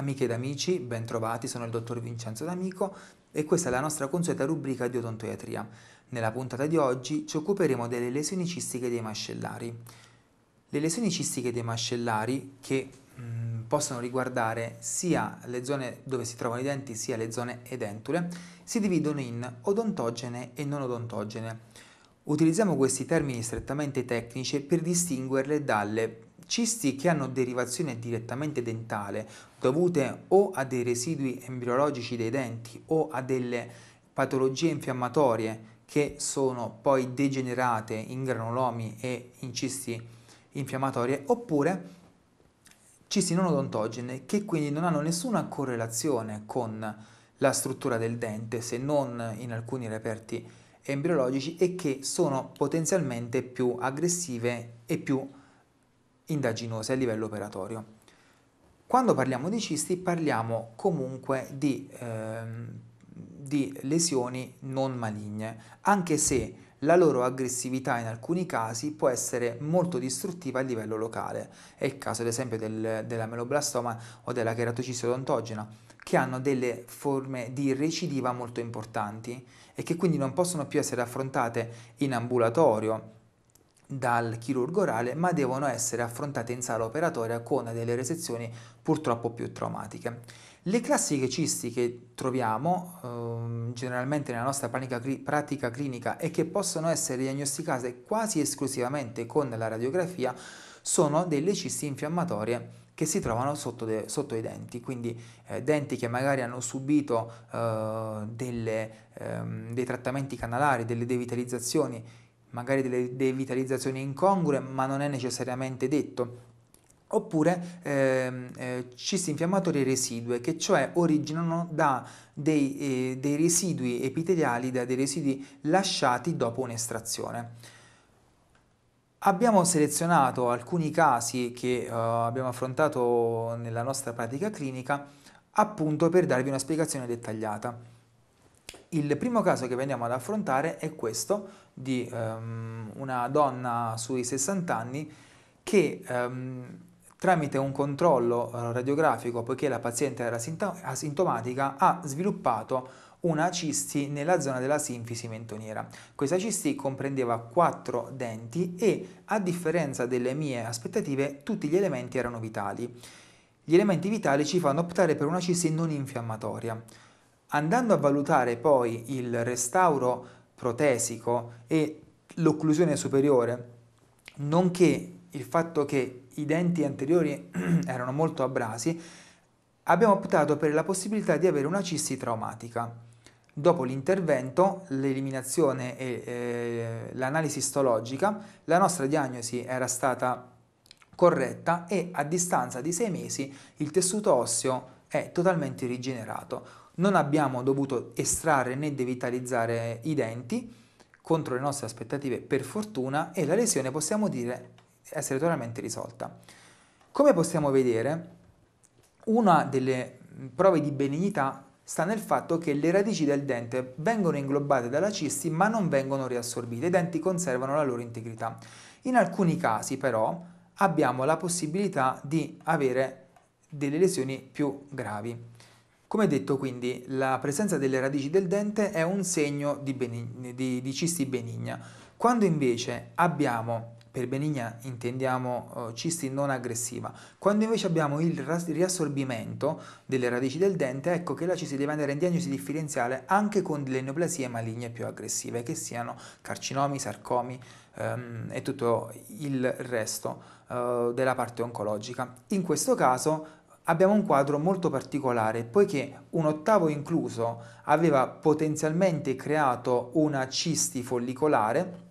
Amiche ed amici, bentrovati, sono il dottor Vincenzo D'Amico e questa è la nostra consueta rubrica di odontoiatria. Nella puntata di oggi ci occuperemo delle lesioni cistiche dei mascellari. Le lesioni cistiche dei mascellari, che mh, mm, possono riguardare sia le zone dove si trovano i denti sia le zone edentule, si dividono in odontogene e non odontogene. Utilizziamo questi termini strettamente tecnici per distinguerle dalle cisti che hanno derivazione direttamente dentale dovute o a dei residui embriologici dei denti o a delle patologie infiammatorie che sono poi degenerate in granulomi e in cisti infiammatorie oppure cisti non odontogene che quindi non hanno nessuna correlazione con la struttura del dente se non in alcuni reperti embriologici e che sono potenzialmente più aggressive e più indaginose a livello operatorio. Quando parliamo di cisti parliamo comunque di, ehm, di lesioni non maligne, anche se la loro aggressività in alcuni casi può essere molto distruttiva a livello locale. È il caso ad esempio del, della meloblastoma o della cheratocisti odontogena, che hanno delle forme di recidiva molto importanti e che quindi non possono più essere affrontate in ambulatorio dal chirurgo orale, ma devono essere affrontate in sala operatoria con delle resezioni purtroppo più traumatiche. Le classiche cisti che troviamo ehm, generalmente nella nostra pratica clinica e che possono essere diagnosticate quasi esclusivamente con la radiografia sono delle cisti infiammatorie che si trovano sotto, sotto i denti, quindi eh, denti che magari hanno subito eh, delle, ehm, dei trattamenti canalari, delle devitalizzazioni magari delle devitalizzazioni incongrue, ma non è necessariamente detto oppure ehm, eh, cisti infiammatori residue che cioè originano da dei, eh, dei, residui epiteliali, da dei residui lasciati dopo un'estrazione. Abbiamo selezionato alcuni casi che eh, abbiamo affrontato nella nostra pratica clinica appunto per darvi una spiegazione dettagliata. Il primo caso che veniamo ad affrontare è questo di um, una donna sui 60 anni che um, tramite un controllo eh, radiografico, poiché la paziente era asintomatica, ha sviluppato una cisti nella zona della sinfisi mentoniera. Questa cisti comprendeva quattro denti e, a differenza delle mie aspettative, tutti gli elementi erano vitali. Gli elementi vitali ci fanno optare per una cisti non infiammatoria. Andando a valutare poi il restauro protesico e l'occlusione superiore, nonché il fatto che i denti anteriori erano molto abrasi, abbiamo optato per la possibilità di avere una cisti traumatica. Dopo l'intervento, l'eliminazione e eh, l'analisi istologica, la nostra diagnosi era stata corretta e a distanza di sei mesi il tessuto osseo è totalmente rigenerato non abbiamo dovuto estrarre né devitalizzare i denti contro le nostre aspettative per fortuna e la lesione possiamo dire essere totalmente risolta. Come possiamo vedere, una delle prove di benignità sta nel fatto che le radici del dente vengono inglobate dalla cisti ma non vengono riassorbite, i denti conservano la loro integrità. In alcuni casi però abbiamo la possibilità di avere delle lesioni più gravi. Come detto quindi, la presenza delle radici del dente è un segno di, benigna, di, di cisti benigna. Quando invece abbiamo, per benigna intendiamo eh, cisti non aggressiva, quando invece abbiamo il riassorbimento delle radici del dente, ecco che la cisti deve andare in diagnosi differenziale anche con delle neoplasie maligne più aggressive, che siano carcinomi, sarcomi ehm, e tutto il resto eh, della parte oncologica. In questo caso abbiamo un quadro molto particolare poiché un ottavo incluso aveva potenzialmente creato una cisti follicolare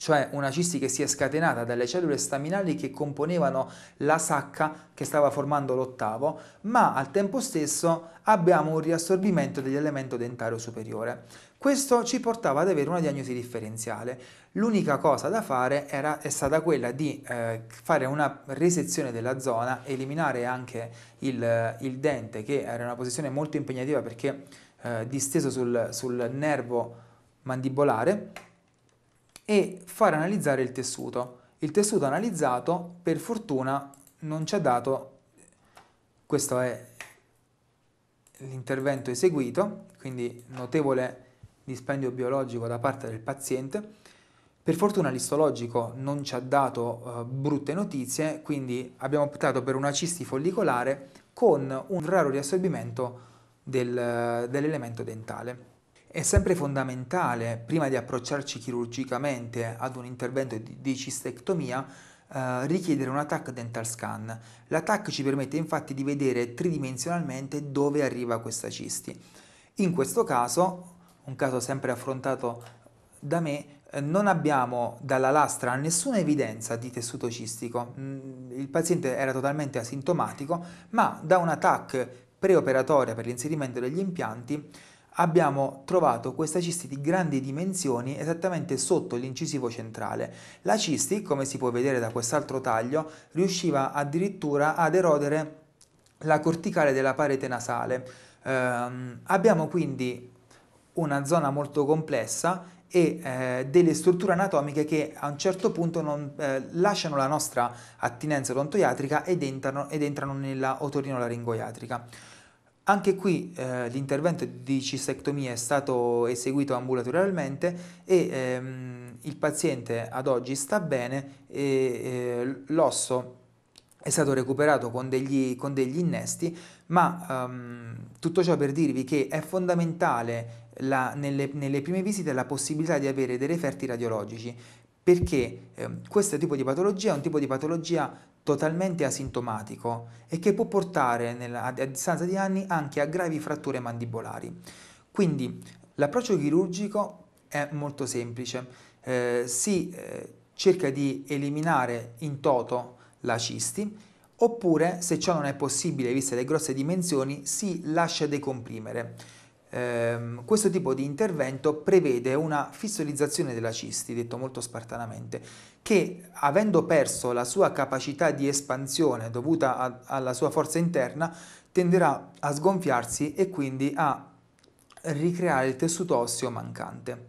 cioè una cisti che si è scatenata dalle cellule staminali che componevano la sacca che stava formando l'ottavo, ma al tempo stesso abbiamo un riassorbimento dell'elemento dentario superiore. Questo ci portava ad avere una diagnosi differenziale. L'unica cosa da fare era, è stata quella di eh, fare una resezione della zona, eliminare anche il, il, dente che era una posizione molto impegnativa perché eh, disteso sul, sul nervo mandibolare e far analizzare il tessuto. Il tessuto analizzato per fortuna non ci ha dato, questo è l'intervento eseguito, quindi notevole dispendio biologico da parte del paziente. Per fortuna l'istologico non ci ha dato uh, brutte notizie, quindi abbiamo optato per una cisti follicolare con un raro riassorbimento del, dell'elemento dentale. È sempre fondamentale, prima di approcciarci chirurgicamente ad un intervento di, di cistectomia, Uh, richiedere un TAC dental scan. La ci permette infatti di vedere tridimensionalmente dove arriva questa cisti. In questo caso un caso sempre affrontato da me, eh, non abbiamo dalla lastra nessuna evidenza di tessuto cistico. Mm, il paziente era totalmente asintomatico, ma da una TAC preoperatoria per l'inserimento degli impianti abbiamo trovato questa cisti di grandi dimensioni esattamente sotto l'incisivo centrale. La cisti, come si può vedere da quest'altro taglio, riusciva addirittura ad erodere la corticale della parete nasale. Eh, abbiamo quindi una zona molto complessa e eh, delle strutture anatomiche che a un certo punto non, eh, lasciano la nostra attinenza odontoiatrica ed entrano, ed entrano nella otorinolaringoiatrica. Anche qui eh, l'intervento di cistectomia è stato eseguito ambulatorialmente e ehm, il paziente ad oggi sta bene e eh, l'osso è stato recuperato con degli, con degli innesti, ma um, tutto ciò per dirvi che è fondamentale la, nelle, nelle, prime visite la possibilità di avere dei referti radiologici, perché eh, questo tipo di patologia è un tipo di patologia totalmente asintomatico e che può portare nella, a distanza di anni anche a gravi fratture mandibolari. Quindi l'approccio chirurgico è molto semplice, eh, si eh, cerca di eliminare in toto la cisti, oppure se ciò non è possibile viste le grosse dimensioni si lascia decomprimere. Ehm, questo tipo di intervento prevede una fistolizzazione della cisti, detto molto spartanamente, che avendo perso la sua capacità di espansione dovuta a, alla sua forza interna tenderà a sgonfiarsi e quindi a ricreare il tessuto osseo mancante.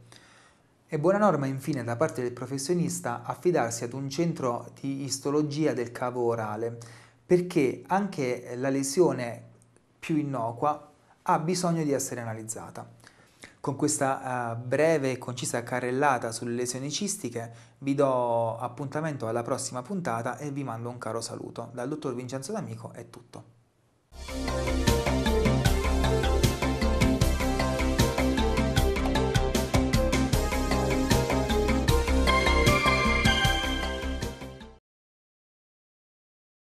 È buona norma infine da parte del professionista affidarsi ad un centro di istologia del cavo orale, perché anche la lesione più innocua ha bisogno di essere analizzata. Con questa eh, breve e concisa carrellata sulle lesioni cistiche vi do appuntamento alla prossima puntata e vi mando un caro saluto. Dal dottor Vincenzo D'Amico è tutto.